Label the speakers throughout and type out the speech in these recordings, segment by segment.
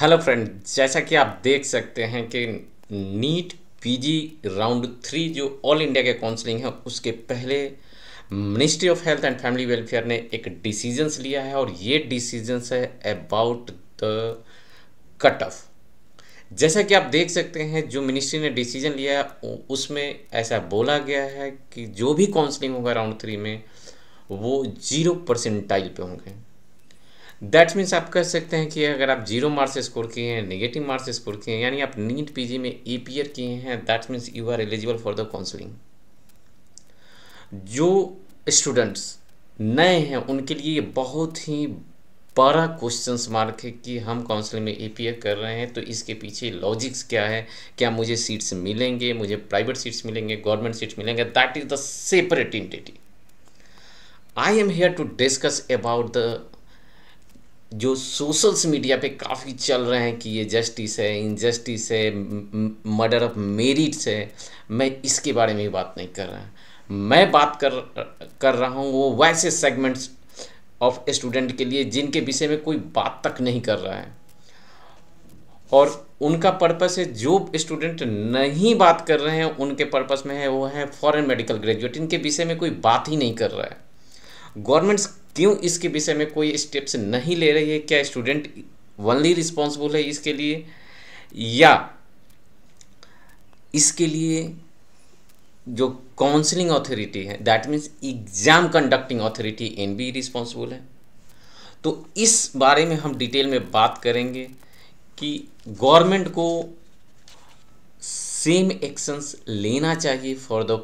Speaker 1: hello friend जैसा कि आप देख सकते हैं कि नीट पीजी राउंड थ्री जो ऑल इंडिया के काउंसलिंग है उसके पहले ministry of health and family welfare ने एक डिसीजंस लिया है और ये डिसीजंस है अबाउट द कट ऑफ जैसा कि आप देख सकते हैं जो मिनिस्ट्री ने डिसीजन लिया है उसमें ऐसा बोला गया है कि जो भी काउंसलिंग होगा राउंड थ्री में वो जीरो परसेंटाइल पे होंगे दैट मीन्स आप कह सकते हैं कि अगर आप जीरो मार्क्स स्कोर किए हैं नेगेटिव मार्क्स स्कोर किए हैं यानी आप नीट पीजी में ए किए हैं that means you are eligible for the counselling जो स्टूडेंट्स नए हैं उनके लिए बहुत ही बड़ा क्वेश्चन मार्क है कि हम काउंसिल में एपीयर कर रहे हैं तो इसके पीछे लॉजिक्स क्या है क्या मुझे सीट्स मिलेंगे मुझे प्राइवेट सीट्स मिलेंगे गवर्नमेंट सीट्स मिलेंगे that is the separate entity I am here to discuss about the जो सोशल्स मीडिया पे काफ़ी चल रहे हैं कि ये जस्टिस है इनजस्टिस है मर्डर ऑफ मेरिट्स है मैं इसके बारे में बात नहीं कर रहा मैं बात कर कर रहा हूँ वो वैसे सेगमेंट्स ऑफ स्टूडेंट के लिए जिनके विषय में कोई बात तक नहीं कर रहा है और उनका पर्पस है जो स्टूडेंट नहीं बात कर रहे हैं उनके पर्पस में है वो है फॉरेन मेडिकल ग्रेजुएट इनके विषय में कोई बात ही नहीं कर रहा है गवर्नमेंट्स क्यों इसके विषय में कोई स्टेप्स नहीं ले रही है क्या स्टूडेंट वनली रिस्पॉन्सिबल है इसके लिए या इसके लिए जो काउंसलिंग अथॉरिटी है that means exam conducting authority N B responsible है तो इस बारे में हम डिटेल में बात करेंगे कि गवर्नमेंट को सेम एक्शंस लेना चाहिए for the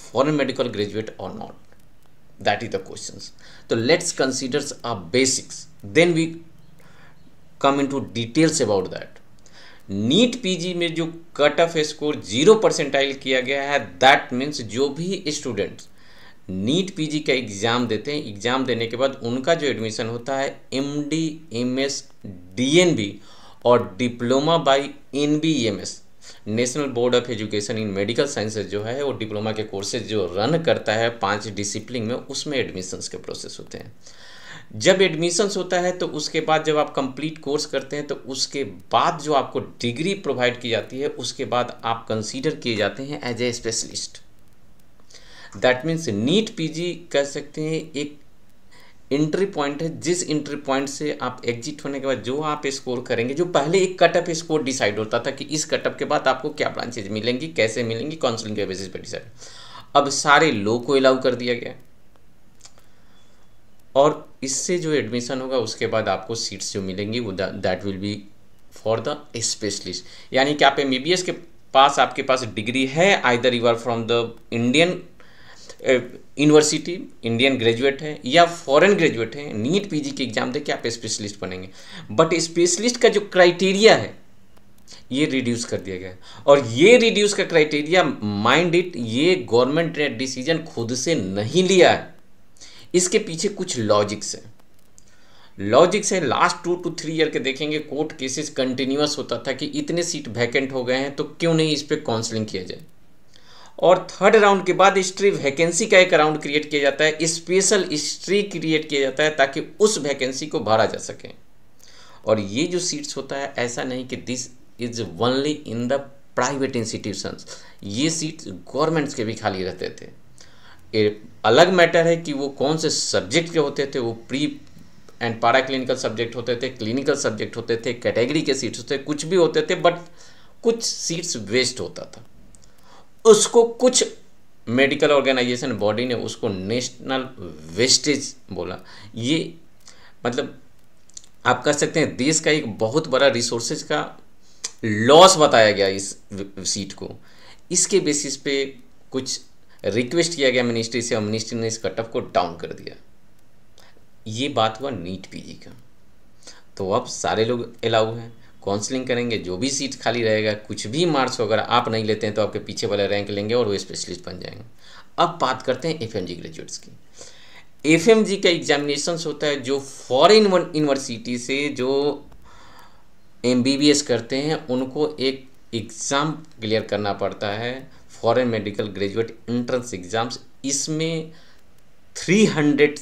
Speaker 1: foreign medical graduate और not that is the questions so let's consider our basics then we come into details about that NEET PG में जो cut off score zero percentile किया गया है that means जो भी students NEET PG का exam देते हैं एग्ज़ाम देने के बाद उनका जो एडमिशन होता है M D M S D N B और diploma by N B M S national board of education in medical sciences जो है वो डिप्लोमा के कोर्सेज जो रन करता है पांच डिसिप्लिन में उसमें एडमिशन्स के प्रोसेस होते हैं जब एडमिशन्स होता है तो उसके बाद जब आप कंप्लीट कोर्स करते हैं तो उसके बाद जो आपको डिग्री प्रोवाइड की जाती है उसके बाद आप कंसीडर किए जाते हैं as a specialist that means NEET PG कह सकते हैं एक एंट्री पॉइंट है जिस एंट्री पॉइंट से आप एग्जिट होने के बाद जो आप स्कोर करेंगे जो पहले एक कटअप स्कोर डिसाइड होता था कि इस कटअप के बाद आपको क्या ब्रांचेज मिलेंगी कैसे मिलेंगी काउंसलिंग के बेसिस पर डिसाइड अब सारे लो को अलाउ कर दिया गया और इससे जो एडमिशन होगा उसके बाद आपको सीट्स जो मिलेंगी वो that will be for the specialist यानी कि आप एम के पास आपके पास डिग्री है either you are from the Indian university Indian graduate हैं या फॉरेन ग्रेजुएट हैं नीट पीजी के एग्ज़ाम दे के आप स्पेशलिस्ट बनेंगे बट स्पेशलिस्ट का जो क्राइटेरिया है ये रिड्यूस कर दिया गया और ये रिड्यूस का क्राइटेरिया माइंड इट ये गवर्नमेंट ने डिसीजन खुद से नहीं लिया है इसके पीछे कुछ लॉजिक्स हैं लॉजिक्स से last two two three year के देखेंगे कोर्ट केसेस कंटिन्यूस होता था कि इतने सीट वैकेंट हो गए हैं तो क्यों नहीं इस पर काउंसलिंग किया जाए और थर्ड राउंड के बाद स्ट्री वैकेंसी का एक राउंड क्रिएट किया जाता है स्पेशल हिस्ट्री क्रिएट किया जाता है ताकि उस वैकेंसी को भरा जा सके और ये जो सीट्स होता है ऐसा नहीं कि this is only in the private institutions ये सीट्स गवर्नमेंट्स के भी खाली रहते थे ए, अलग मैटर है कि वो कौन से सब्जेक्ट के होते थे वो pre and para clinical subject होते थे क्लिनिकल सब्जेक्ट होते थे कैटेगरी के सीट्स होते कुछ भी होते थे बट कुछ सीट्स वेस्ट होता था उसको कुछ मेडिकल ऑर्गेनाइजेशन बॉडी ने उसको नेशनल वेस्टेज बोला ये मतलब आप कह सकते हैं देश का एक बहुत बड़ा रिसोर्सेज का लॉस बताया गया इस सीट को इसके बेसिस पे कुछ रिक्वेस्ट किया गया मिनिस्ट्री से और मिनिस्ट्री ने इस कटअप को डाउन कर दिया ये बात हुआ नीट पीजी का तो अब सारे लोग अलाउ हैं काउंसलिंग करेंगे जो भी सीट खाली रहेगा कुछ भी मार्क्स अगर आप नहीं लेते हैं तो आपके पीछे वाले रैंक लेंगे और वो स्पेशलिस्ट बन जाएंगे अब बात करते हैं एफ ग्रेजुएट्स की एफ का एग्जामिनेशन होता है जो फॉरेन यूनिवर्सिटी से जो एम करते हैं उनको एक एग्ज़ाम क्लियर करना पड़ता है foreign medical graduate entrance exams इसमें हंड्रेड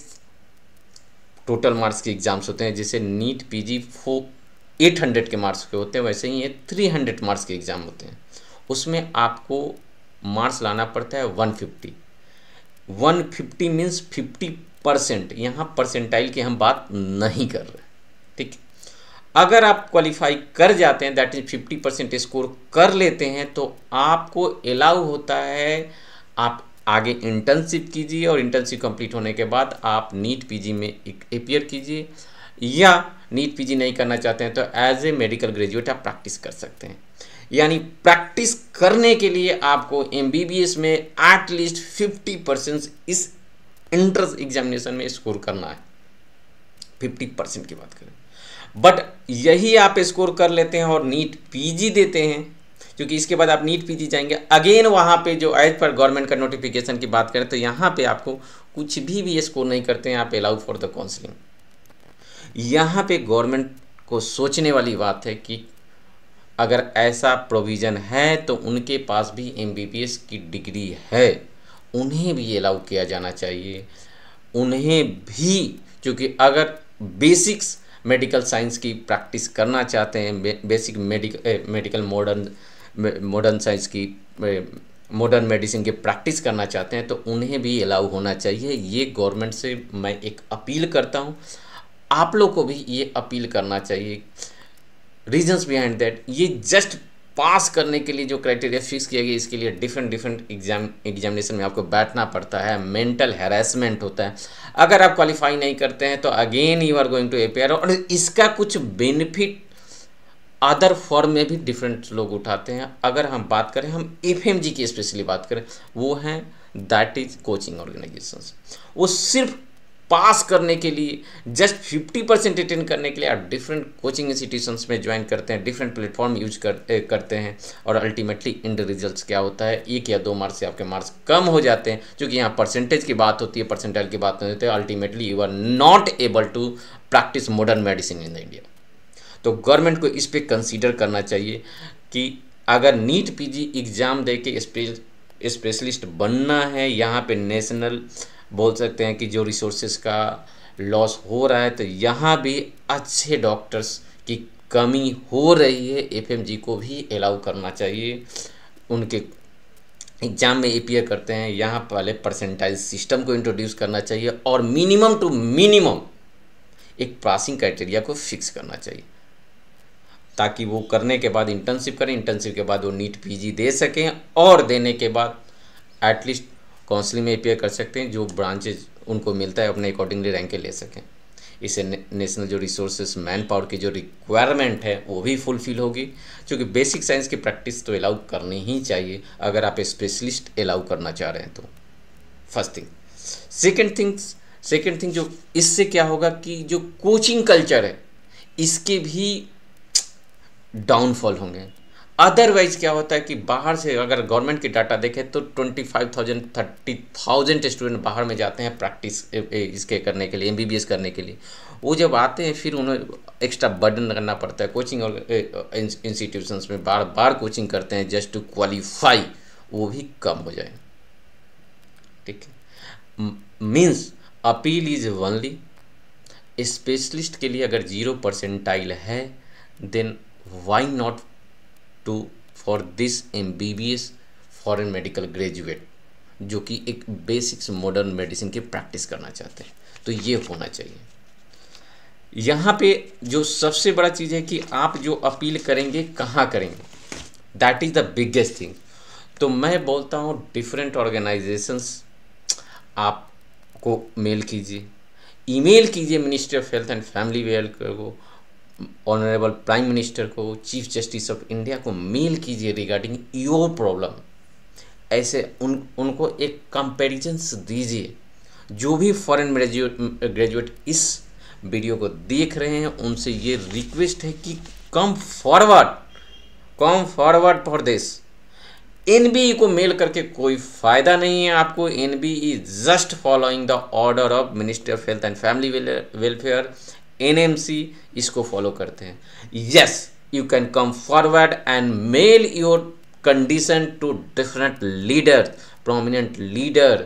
Speaker 1: टोटल मार्क्स के एग्ज़ाम्स होते हैं जैसे NEET PG four eight hundred के मार्क्स के होते हैं वैसे ही ये थ्री हंड्रेड मार्क्स के एग्ज़ाम होते हैं उसमें आपको मार्क्स लाना पड़ता है one fifty one fifty means fifty percent यहाँ परसेंटाइल की हम बात नहीं कर रहे ठीक अगर आप क्वालिफाई कर जाते हैं that is fifty percent score कर लेते हैं तो आपको अलाउ होता है आप आगे इंटर्नशिप कीजिए और इंटर्नशिप कंप्लीट होने के बाद आप नीट पीजी में अपियर कीजिए या नीट पीजी नहीं करना चाहते हैं तो एज ए मेडिकल ग्रेजुएट आप प्रैक्टिस कर सकते हैं यानी प्रैक्टिस करने के लिए आपको एम में एटलीस्ट फिफ्टी परसेंट इस एंट्रेंस एग्जामिनेशन में स्कोर करना है फिफ्टी परसेंट की बात करें बट यही आप स्कोर कर लेते हैं और नीट पीजी देते हैं क्योंकि इसके बाद आप नीट पीजी जाएंगे अगेन वहां पे जो एज पर गवर्नमेंट का नोटिफिकेशन की बात करें तो यहाँ पे आपको कुछ भी भी स्कोर नहीं करते हैं आप अलाउ फॉर द काउंसलिंग यहाँ पे गवर्नमेंट को सोचने वाली बात है कि अगर ऐसा प्रोविज़न है तो उनके पास भी एम की डिग्री है उन्हें भी अलाउ किया जाना चाहिए उन्हें भी क्योंकि अगर बेसिक्स मेडिकल साइंस की प्रैक्टिस करना चाहते हैं बे, basic medical medical modern modern science की मॉडर्न मेडिसिन की प्रैक्टिस करना चाहते हैं तो उन्हें भी अलाउ होना चाहिए ये गवर्नमेंट से मैं एक अपील करता हूँ आप लोग को भी ये अपील करना चाहिए रीजन्स बिहाइंड दैट ये जस्ट पास करने के लिए जो क्राइटेरिया फिक्स किया गया इसके लिए डिफरेंट डिफरेंट एग्जाम एग्जामिनेशन में आपको बैठना पड़ता है मेंटल हैरेसमेंट होता है अगर आप क्वालिफाई नहीं करते हैं तो again you are going to a और इसका कुछ बेनिफिट अदर फॉर्म में भी डिफरेंट लोग उठाते हैं अगर हम बात करें हम एफ की स्पेशली बात करें वो हैं दैट इज कोचिंग ऑर्गेनाइजेशन वो सिर्फ पास करने के लिए जस्ट फिफ्टी परसेंट अटेंड करने के लिए आप डिफरेंट कोचिंग इंस्टीट्यूशंस में ज्वाइन करते हैं डिफरेंट प्लेटफॉर्म यूज कर, eh, करते हैं और अल्टीमेटली इंड रिजल्ट्स क्या होता है एक या दो मार्क्स से आपके मार्क्स कम हो जाते हैं क्योंकि यहाँ परसेंटेज की बात होती है परसेंटेज की बात नहीं होती है ultimately you are not able to practice modern medicine in India तो गवर्नमेंट को इस पर कंसिडर करना चाहिए कि अगर नीट जी एग्ज़ाम दे के स्पेशलिस्ट बनना है यहाँ पे नेशनल बोल सकते हैं कि जो रिसोर्सेज का लॉस हो रहा है तो यहाँ भी अच्छे डॉक्टर्स की कमी हो रही है एफएमजी को भी अलाउ करना चाहिए उनके एग्ज़ाम में ए करते हैं यहाँ पहले परसेंटाइज सिस्टम को इंट्रोड्यूस करना चाहिए और मिनिमम टू मिनिमम एक पासिंग क्राइटेरिया को फिक्स करना चाहिए ताकि वो करने के बाद इंटर्नशिप करें इंटर्नशिप के बाद वो नीट पीजी दे सकें और देने के बाद एटलीस्ट काउंसलिंग में अपेयर कर सकते हैं जो ब्रांचेज उनको मिलता है अपने अकॉर्डिंगली रैंकें ले सकें इससे नेशनल जो रिसोर्सेज मैन पावर की जो रिक्वायरमेंट है वो भी फुलफिल होगी क्योंकि बेसिक साइंस की प्रैक्टिस तो अलाउ करनी ही चाहिए अगर आप स्पेशलिस्ट अलाउ करना चाह रहे हैं तो first thing second things second thing जो इससे क्या होगा कि जो कोचिंग कल्चर है इसके भी डाउनफॉल होंगे अदरवाइज क्या होता है कि बाहर से अगर गवर्नमेंट की डाटा देखें तो twenty five thousand thirty thousand student बाहर में जाते हैं प्रैक्टिस इसके करने के लिए एम बी बी एस करने के लिए वो जब आते हैं फिर उन्हें एक्स्ट्रा बर्डन करना पड़ता है कोचिंग इंस्टीट्यूशंस में बार बार कोचिंग करते हैं जस्ट टू क्वालिफाई वो भी कम हो जाए ठीक है means appeal is only specialist के लिए अगर जीरो परसेंटाइल है then why not to for this M B B S foreign medical graduate जो कि एक बेसिक्स मॉडर्न मेडिसिन की प्रैक्टिस करना चाहते हैं तो ये होना चाहिए यहाँ पे जो सबसे बड़ा चीज़ है कि आप जो अपील करेंगे कहाँ करेंगे that is the biggest thing तो मैं बोलता हूँ डिफरेंट ऑर्गेनाइजेशंस आपको मेल कीजिए ईमेल कीजिए ministry of health and family welfare को ऑनरेबल प्राइम मिनिस्टर को चीफ जस्टिस ऑफ इंडिया को मेल कीजिए रिगार्डिंग योर प्रॉब्लम ऐसे उन उनको एक कंपेरिजन्स दीजिए जो भी फॉरेन ग्रेजुएट इस वीडियो को देख रहे हैं उनसे ये रिक्वेस्ट है कि come forward come forward for this N को मेल करके कोई फ़ायदा नहीं है आपको N B is just following the order of ministry of health and family welfare N M C इसको फॉलो करते हैं yes you can come forward and mail your condition to different leader prominent leader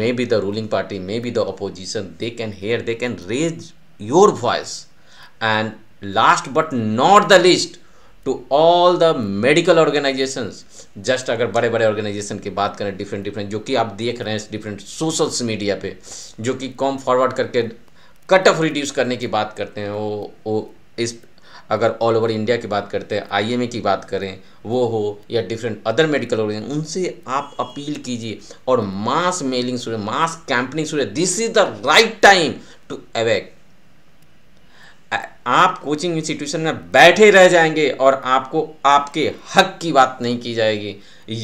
Speaker 1: may be the ruling party may be the opposition they can hear they can raise your voice and last but not the least to all the medical organisation just अगर बड़े बड़े organisation की बात करें different different जो कि आप देख रहे हैं डिफरेंट सोशल मीडिया पर जो कि कॉम फॉरवर्ड करके कट ऑफ रिड्यूस करने की बात करते हैं वो वो इस अगर ऑल ओवर इंडिया की बात करते हैं आईएमए की बात करें वो हो या डिफरेंट अदर मेडिकल ऑर्गेनाइजेशन उनसे आप अपील कीजिए और मास मेलिंग शुरू मास कैंपनिंग शुरू this is the right time to awake आप कोचिंग इंस्टीट्यूशन में बैठे रह जाएंगे और आपको आपके हक की बात नहीं की जाएगी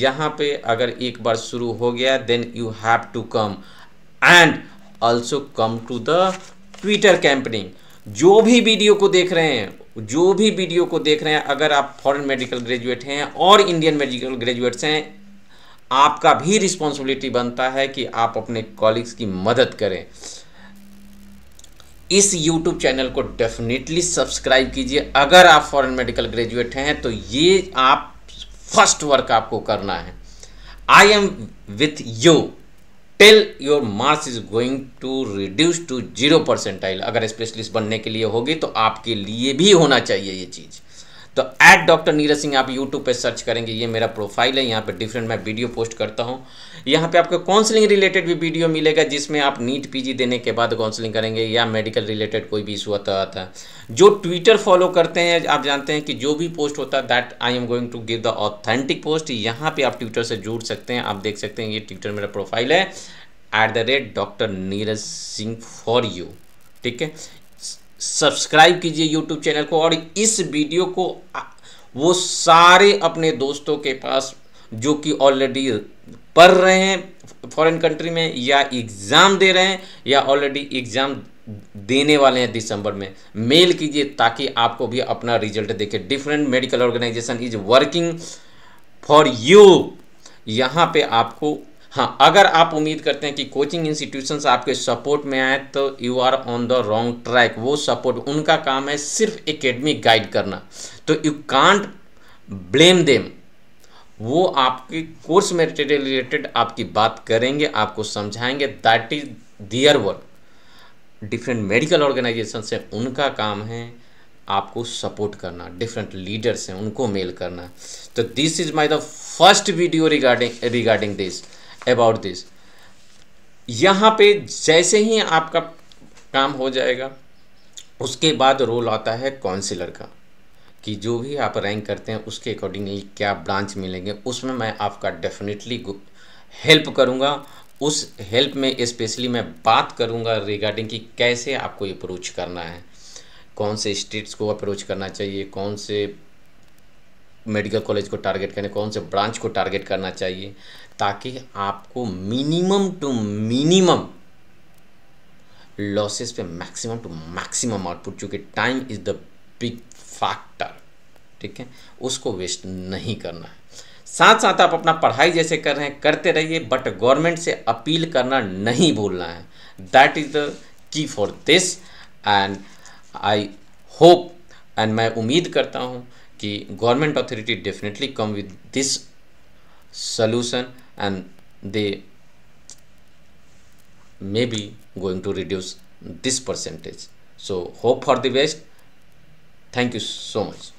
Speaker 1: यहाँ पे अगर एक बार शुरू हो गया then you have to come and also come to the Twitter campaigning जो भी वीडियो को देख रहे हैं जो भी वीडियो को देख रहे हैं अगर आप फॉरेन मेडिकल ग्रेजुएट हैं और इंडियन मेडिकल ग्रेजुएट्स हैं आपका भी रिस्पॉन्सिबिलिटी बनता है कि आप अपने कॉलिग्स की मदद करें इस YouTube चैनल को डेफिनेटली सब्सक्राइब कीजिए अगर आप फॉरेन मेडिकल ग्रेजुएट हैं तो ये आप फर्स्ट वर्क आपको करना है I am with you tell your mass is going to reduce to zero percentile अगर स्पेशलिस्ट बनने के लिए होगी तो आपके लिए भी होना चाहिए ये चीज़ तो ऐट डॉक्टर नीरज सिंह आप यूट्यूब पे सर्च करेंगे ये मेरा प्रोफाइल है यहाँ पे डिफरेंट मैं वीडियो पोस्ट करता हूँ यहाँ पे आपको काउंसलिंग रिलेटेड भी वीडियो मिलेगा जिसमें आप नीट पीजी देने के बाद काउंसलिंग करेंगे या मेडिकल रिलेटेड कोई भी इशू आता आता है जो ट्विटर फॉलो करते हैं आप जानते हैं कि जो भी पोस्ट होता है that I am going to give the authentic post यहाँ पर आप ट्विटर से जुड़ सकते हैं आप देख सकते हैं ये ट्विटर मेरा प्रोफाइल है at the rate doctor Neeraj Singh for you ठीक है सब्सक्राइब कीजिए यूट्यूब चैनल को और इस वीडियो को वो सारे अपने दोस्तों के पास जो कि ऑलरेडी पढ़ रहे हैं फॉरेन कंट्री में या एग्ज़ाम दे रहे हैं या ऑलरेडी एग्ज़ाम देने वाले हैं दिसंबर में मेल कीजिए ताकि आपको भी अपना रिजल्ट देखे different medical organisation is working for you यहाँ पे आपको हाँ अगर आप उम्मीद करते हैं कि कोचिंग इंस्टीट्यूशंस आपके सपोर्ट में आए तो you are on the wrong track वो सपोर्ट उनका काम है सिर्फ एकेडमिक गाइड करना तो यू कांट ब्लेम देम वो आपके कोर्स में रिलेटेड आपकी बात करेंगे आपको समझाएंगे that is their work different medical organisation से उनका काम है आपको सपोर्ट करना डिफरेंट लीडर्स हैं उनको मेल करना तो this is my the first video regarding regarding this about this यहाँ पे जैसे ही आपका काम हो जाएगा उसके बाद रोल आता है काउंसिलर का कि जो भी आप रैंक करते हैं उसके अकॉर्डिंगली क्या ब्रांच मिलेंगे उसमें मैं आपका डेफिनेटली हेल्प करूँगा उस हेल्प में स्पेशली मैं बात करूँगा रिगार्डिंग कि कैसे आपको अप्रोच करना है कौन से स्टेट्स को अप्रोच करना चाहिए कौन से मेडिकल कॉलेज को टारगेट करने कौन से ब्रांच को टारगेट करना चाहिए ताकि आपको मिनिमम टू मिनिमम लॉसेस पे मैक्सिमम टू मैक्सिमम आउटपुट चूँकि time is the big factor ठीक है उसको वेस्ट नहीं करना है साथ साथ आप अपना पढ़ाई जैसे कर रहे हैं करते रहिए बट गवर्नमेंट से अपील करना नहीं भूलना है that is the key for this and I hope and मैं उम्मीद करता हूँ the government authority definitely come with this solution and they may be going to reduce this percentage so hope for the best thank you so much